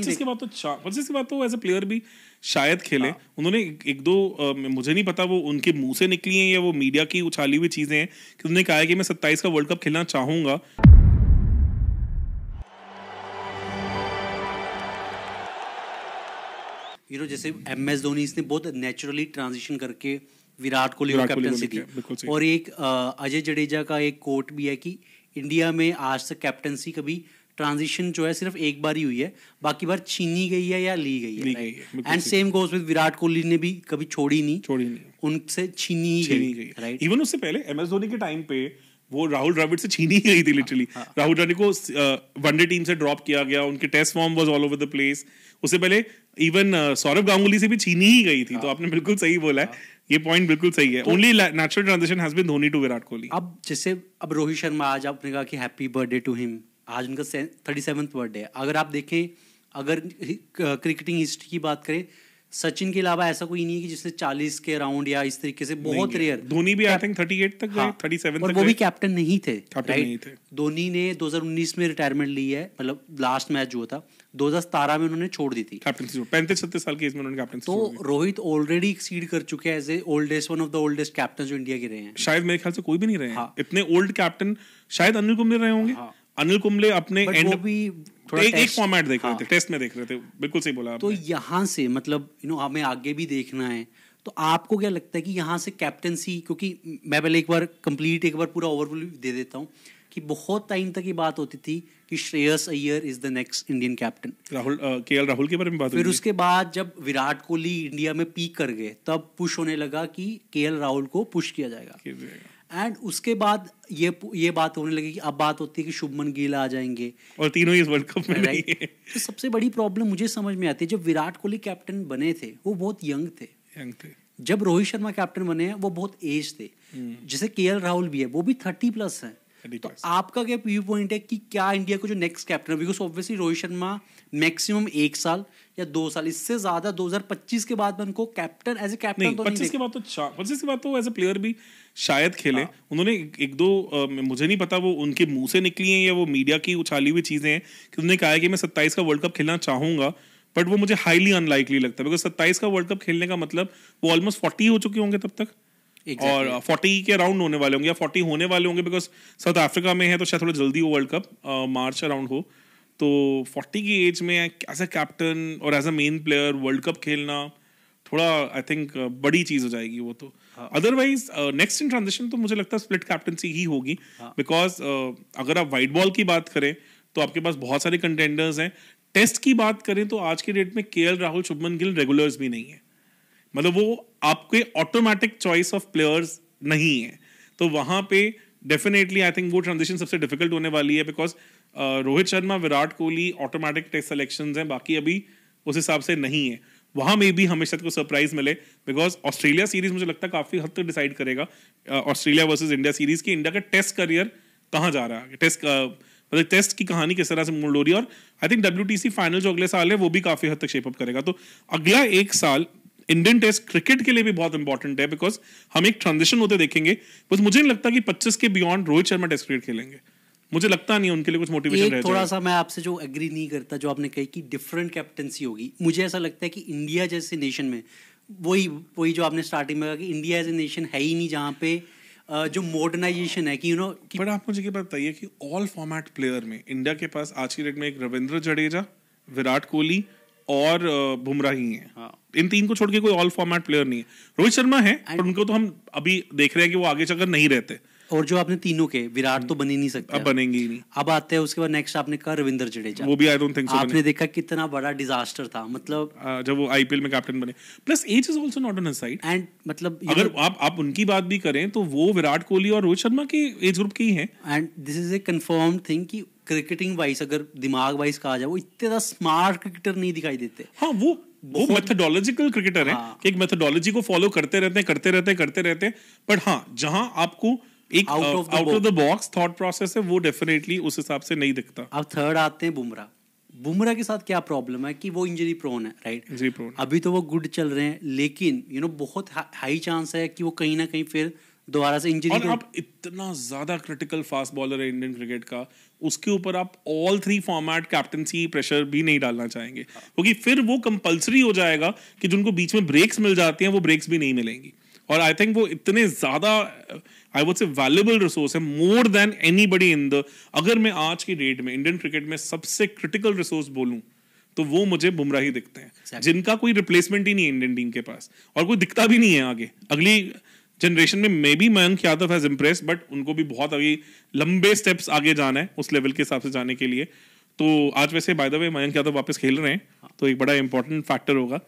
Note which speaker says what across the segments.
Speaker 1: पच्चीस के बाद तो पच्चीस के बाद तो एज ए प्लेयर भी शायद खेले हाँ। उन्होंने एक दो आ, मुझे नहीं पता वो उनके मुंह से निकली हैं या वो मीडिया की उछाली हुई चीजें हैं कि उन्होंने कहा है कि मैं सत्ताईस का वर्ल्ड कप खेलना चाहूंगा
Speaker 2: यू नो जैसे एम एस धोनी इसने बहुत नेचुरली ट्रांजिशन करके विराट कोहली और कैप्टनसी दी और एक अजय जडेजा का एक कोट भी है कि इंडिया में आज तक कैप्टनसी कभी ट्रांजिशन जो है सिर्फ एक बार ही हुई है बाकी बार छीनी गई है या ली गई है and same goes with Virat Kohli ने भी कभी छोड़ी नहीं छोड़ी नहीं उनसे छीनी ही गई, राइट इवन उससे पहले एम एस धोनी के टाइम पे वो राहुल द्रविड से
Speaker 1: छीनी ही गई थी लिटरली हाँ, हाँ। राहुल द्रविड को वनडे uh, टीम से ड्रॉप किया गया उनके test form was all over the place उससे पहले इवन uh, सौरभ गांगुली से भी छीनी ही गई थी तो हाँ। आपने बिल्कुल सही बोला है ये पॉइंट बिल्कुल सही है only natural transition has been Dhoni to Virat Kohli अब जैसे
Speaker 2: अब रोहित शर्मा आज आपने कहा कि हैप्पी बर्थडे टू हिम आज उनका थर्टी सेवन्थ बर्थडे है अगर आप देखें अगर क्रिकेटिंग हिस्ट्री की बात करें सचिन के अलावा ऐसा कोई नहीं है कि जिसने 40 के राउंड या इस तरीके से बहुत रेयर धोनी भी आई थिंक 38 तक हाँ, 37 और तक वो भी कैप्टन नहीं थे धोनी ने 2019 में रिटायरमेंट ली है मतलब लास्ट मैच जो था 2017 में उन्होंने छोड़ दी थी पैंतीस छत्तीस साल की इसमें उन्होंने कैप्टन तो रोहित ऑलरेडी एक्सीड कर चुके हैं as a oldest one of the oldest captain जो इंडिया के रहे हैं शायद मेरे ख्याल से कोई भी नहीं रहे हाँ। इतने ओल्ड कैप्टन
Speaker 1: शायद अनिल कुंबले रहे होंगे हाँ। अनिल कुंबले अपने एंड भी थोड़ा एक, एक फॉर्मेट
Speaker 2: देख हाँ. रहे थे टेस्ट में देख रहे थे बिल्कुल सही बोला तो यहाँ से मतलब यू नो हमें आगे भी देखना है तो आपको क्या लगता है कि यहाँ से कैप्टनसी क्योंकि मैं पहले एक बार कंप्लीट एक बार पूरा ओवरव्यू दे देता हूँ कि बहुत टाइम तक ये बात होती थी कि Shreyas Iyer is the next Indian captain Rahul K L Rahul के बारे में बात फिर उसके बाद जब विराट कोहली इंडिया में पीक कर गए तब पुश होने लगा कि के एल राहुल को पुश किया जाएगा एंड उसके बाद ये ये बात होने लगी कि अब बात होती है कि शुभमन गिल आ जाएंगे और तीनों ही इस वर्ल्ड कप में नहीं है तो सबसे बड़ी प्रॉब्लम मुझे समझ में आती है जब विराट कोहली कैप्टन बने थे वो बहुत यंग थे यंग थे जब रोहित शर्मा कैप्टन बने हैं वो बहुत एज थे हम्म। जैसे के राहुल भी है वो भी थर्टी प्लस है तो आपका क्या व्यू पॉइंट है कि क्या इंडिया को जो नेक्स्ट कैप्टन है because obviously Rohit Sharma maximum एक साल या दो साल इससे ज्यादा 2025 के बाद में उनको कैप्टन एज ए कैप्टन नहीं, तो, तो पच्चीस के बाद
Speaker 1: तो पच्चीस के बाद तो एज ए प्लेयर भी शायद खेले हाँ। उन्होंने एक दो आ, मुझे नहीं पता वो उनके मुंह से निकली है या वो मीडिया की उछाली हुई चीजें हैं कि उन्होंने कहा है कि मैं सत्ताईस का वर्ल्ड कप खेलना चाहूंगा बट वो मुझे हाईली अनलाइकली लगता है बिकॉज सत्ताईस का वर्ल्ड कप खेलने का मतलब वो ऑलमोस्ट फोर्टी हो चुके होंगे तब तक और फोर्टी uh, के अराउंड होने वाले होंगे या फोर्टी होने वाले होंगे बिकॉज साउथ अफ्रीका में है तो शायद थोड़ा जल्दी हो वर्ल्ड कप मार्च अराउंड हो तो फोर्टी की एज में एज अ कैप्टन और as a main player world cup खेलना थोड़ा आई थिंक uh, बड़ी चीज़ हो जाएगी वो तो अदरवाइज नेक्स्ट इन ट्रांजेक्शन तो मुझे लगता है स्प्लिट कैप्टनसी ही होगी बिकॉज हाँ। uh, अगर आप वाइट बॉल की बात करें तो आपके पास बहुत सारे कंटेंडर्स हैं टेस्ट की बात करें तो आज के डेट में के राहुल शुभमन गिल रेगुलर्स भी नहीं है मतलब वो आपके ऑटोमेटिक चॉइस ऑफ प्लेयर्स नहीं है तो वहां पे डेफिनेटली आई थिंक वो ट्रांजिशन सबसे डिफिकल्ट होने वाली है because uh, Rohit Sharma Virat Kohli automatic test selection हैं बाकी अभी उस हिसाब से नहीं है वहां में भी हमेशा को सरप्राइज मिले बिकॉज ऑस्ट्रेलिया सीरीज मुझे लगता है काफी हद तक डिसाइड करेगा ऑस्ट्रेलिया वर्सेज इंडिया सीरीज की इंडिया का टेस्ट करियर कहाँ जा रहा है टेस्ट uh, मतलब टेस्ट की कहानी किस तरह से मोड़ हो रही है और आई थिंक डब्ल्यू फाइनल जो अगले साल है वो भी काफी हद तक शेप अप करेगा तो अगला एक साल इंडियन टेस्ट क्रिकेट के लिए भी बहुत इंपॉर्टेंट है बिकॉज हम एक ट्रांजिशन होते देखेंगे बस मुझे नहीं लगता कि पच्चीस के beyond Rohit Sharma test cricket खेलेंगे मुझे लगता नहीं उनके लिए कुछ मोटिवेशन थोड़ा सा
Speaker 2: मैं आपसे जो एग्री नहीं करता जो आपने कही कि डिफरेंट कैप्टनसी होगी मुझे ऐसा लगता है कि इंडिया जैसे नेशन में वही वही जो आपने स्टार्टिंग में कहा कि इंडिया एज ए नेशन है ही नहीं जहाँ पे जो मॉडर्नाइजेशन है कि यू नो बट आप मुझे ये बताइए कि ऑल फॉर्मेट प्लेयर में इंडिया के पास आज की डेट में एक रविंद्र जडेजा विराट कोहली
Speaker 1: और बुमराह ही हैं हाँ. इन तीन को छोड़ के कोई ऑल फॉर्मेट प्लेयर नहीं है रोहित शर्मा है
Speaker 2: पर उनको तो हम अभी देख रहे हैं कि वो आगे चलकर नहीं रहते और जो आपने तीनों के विराट तो हम्म। बन ही नहीं सकते अब बनेंगे ही नहीं अब आते हैं उसके बाद नेक्स्ट आपने कहा रविंदर जडेजा वो भी आई डोंट थिंक सो आपने देखा कितना बड़ा डिजास्टर था मतलब जब वो आईपीएल में कैप्टन बने plus age is also not on his side and मतलब अगर आप आप उनकी बात भी करें तो वो विराट कोहली और रोहित शर्मा के एज ग्रुप के ही हैं and this is a confirm thing कि क्रिकेटिंग वाइज अगर दिमाग वाइज कहा जाए वो इतने ज्यादा स्मार्ट क्रिकेटर नहीं दिखाई देते हाँ वो वो मेथडोलॉजिकल क्रिकेटर हाँ. है कि एक मेथडोलॉजी को फॉलो करते रहते हैं
Speaker 1: करते रहते हैं करते रहते हैं बट हाँ जहां आपको एक out of the box thought process
Speaker 2: है वो डेफिनेटली उस हिसाब से नहीं दिखता अब थर्ड आते हैं बुमराह बुमराह के साथ क्या प्रॉब्लम है कि वो इंजरी प्रोन है राइट इंजरी प्रोन अभी तो वो गुड चल रहे हैं लेकिन यू you नो know, बहुत हाई चांस है कि वो कहीं ना कहीं फिर दोबारा से इंजरी और आप इतना ज्यादा क्रिटिकल फास्ट बॉलर है
Speaker 1: इंडियन क्रिकेट का उसके ऊपर आप all three format captaincy pressure भी नहीं डालना चाहेंगे क्योंकि तो फिर वो कंपलसरी हो जाएगा कि जिनको बीच में ब्रेक्स मिल जाती हैं वो ब्रेक्स भी नहीं मिलेंगी और आई थिंक वो इतने ज्यादा आई वुड से वैल्यूबल रिसोर्स है more than anybody in the अगर मैं आज की डेट में इंडियन क्रिकेट में सबसे क्रिटिकल रिसोर्स बोलूँ तो वो मुझे बुमराह ही दिखते हैं exactly. जिनका कोई रिप्लेसमेंट ही नहीं है इंडियन टीम के पास और कोई दिखता भी नहीं है आगे अगली जनरेशन में maybe Mayank Yadav has impress but उनको भी बहुत अभी लंबे स्टेप्स आगे जाना है उस लेवल के हिसाब से जाने के लिए तो आज वैसे by the way Mayank Yadav वापस खेल रहे हैं तो एक बड़ा इंपॉर्टेंट फैक्टर होगा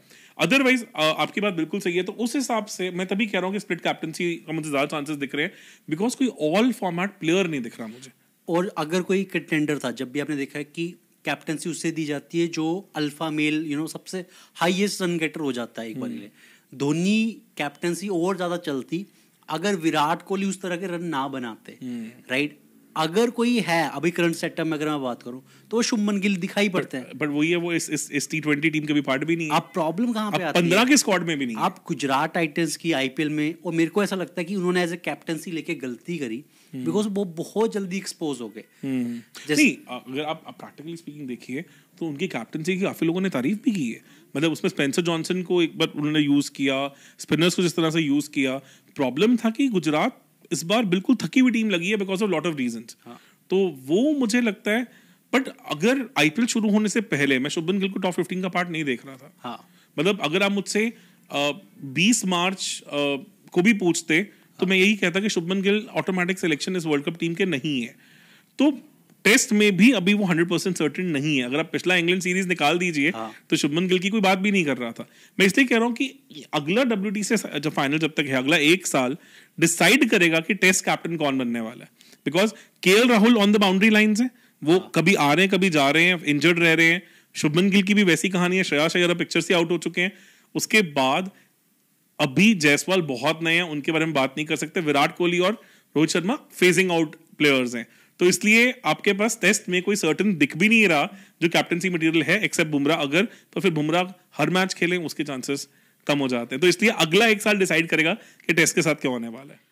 Speaker 1: अदरवाइज आपकी बात बिल्कुल सही है तो उस हिसाब से मैं तभी
Speaker 2: कह रहा हूँ कि स्प्लिट कैप्टनसी का मुझे ज़्यादा चांसेस दिख रहे हैं बिकॉज कोई ऑल फॉर्मेट प्लेयर नहीं दिख रहा मुझे और अगर कोई कंटेंडर था जब भी आपने देखा है कि कैप्टनसी उससे दी जाती है जो अल्फा मेल यू नो सबसे हाईएस्ट रन गेटर हो जाता है एक बार हम्म। धोनी कैप्टनसी और ज़्यादा चलती अगर विराट कोहली उस तरह के रन ना बनाते राइट हम्म। अगर कोई है अभी करंट सेटअप में अगर मैं बात करूं तो वो शुभमन गिल दिखाई पड़ते हैं बट वही है वो इस इस इस ट्वेंटी टीम के भी पार्ट भी नहीं आप प्रॉब्लम कहाँ पे पंद्रह के स्क्वाड में भी नहीं आप गुजरात टाइटन्स की आईपीएल में और मेरे को ऐसा लगता है कि उन्होंने एज ए कैप्टनसी लेके गलती करी बिकॉज हम्म। वो बहुत जल्दी एक्सपोज हो गए हम्म। नहीं अगर आप प्रैक्टिकली स्पीकिंग देखिए तो उनकी कैप्टनसी की काफ़ी लोगों ने
Speaker 1: तारीफ भी की है मतलब उसमें स्पेंसर जॉनसन को एक बार उन्होंने यूज़ किया स्पिनर्स को जिस तरह से यूज़ किया प्रॉब्लम था कि गुजरात इस बार बिल्कुल थकी हुई टीम लगी है because of lot of reason तो वो मुझे लगता है बट अगर आईपीएल शुरू होने से पहले मैं शुभन गिल को टॉप फिफ्टीन का पार्ट नहीं देख रहा था हाँ. मतलब अगर आप मुझसे बीस मार्च आ, को भी पूछते तो हाँ. तो मैं यही कहता कि शुभमन गिल ऑटोमेटिक सिलेक्शन इस वर्ल्ड कप टीम के नहीं है तो टेस्ट में भी अभी वो हंड्रेड परसेंट सर्टन नहीं है अगर आप पिछला इंग्लैंड सीरीज निकाल दीजिए हाँ. तो शुभमन गिल की कोई बात भी नहीं कर रहा था मैं इसलिए कह रहा हूँ कि अगला डब्ल्यू से जब फाइनल जब तक है अगला एक साल डिसाइड करेगा कि टेस्ट कैप्टन कौन बनने वाला है बिकॉज के Rahul on the boundary line है वो हाँ. कभी आ रहे हैं कभी जा रहे हैं इंजर्ड रह रहे हैं शुभमन गिल की भी वैसी कहानी है श्रेया शैरा पिक्चर से आउट हो चुके हैं उसके बाद अभी जयसवाल बहुत नए हैं उनके बारे में बात नहीं कर सकते विराट कोहली और Rohit Sharma phasing out players हैं तो इसलिए आपके पास टेस्ट में कोई सर्टन दिख भी नहीं रहा जो कैप्टनसी मटेरियल है एक्सेप्ट बुमराह अगर तो फिर बुमराह हर मैच खेले उसके चांसेस कम हो जाते हैं तो इसलिए अगला एक साल डिसाइड करेगा
Speaker 2: कि टेस्ट के साथ क्या होने वाला है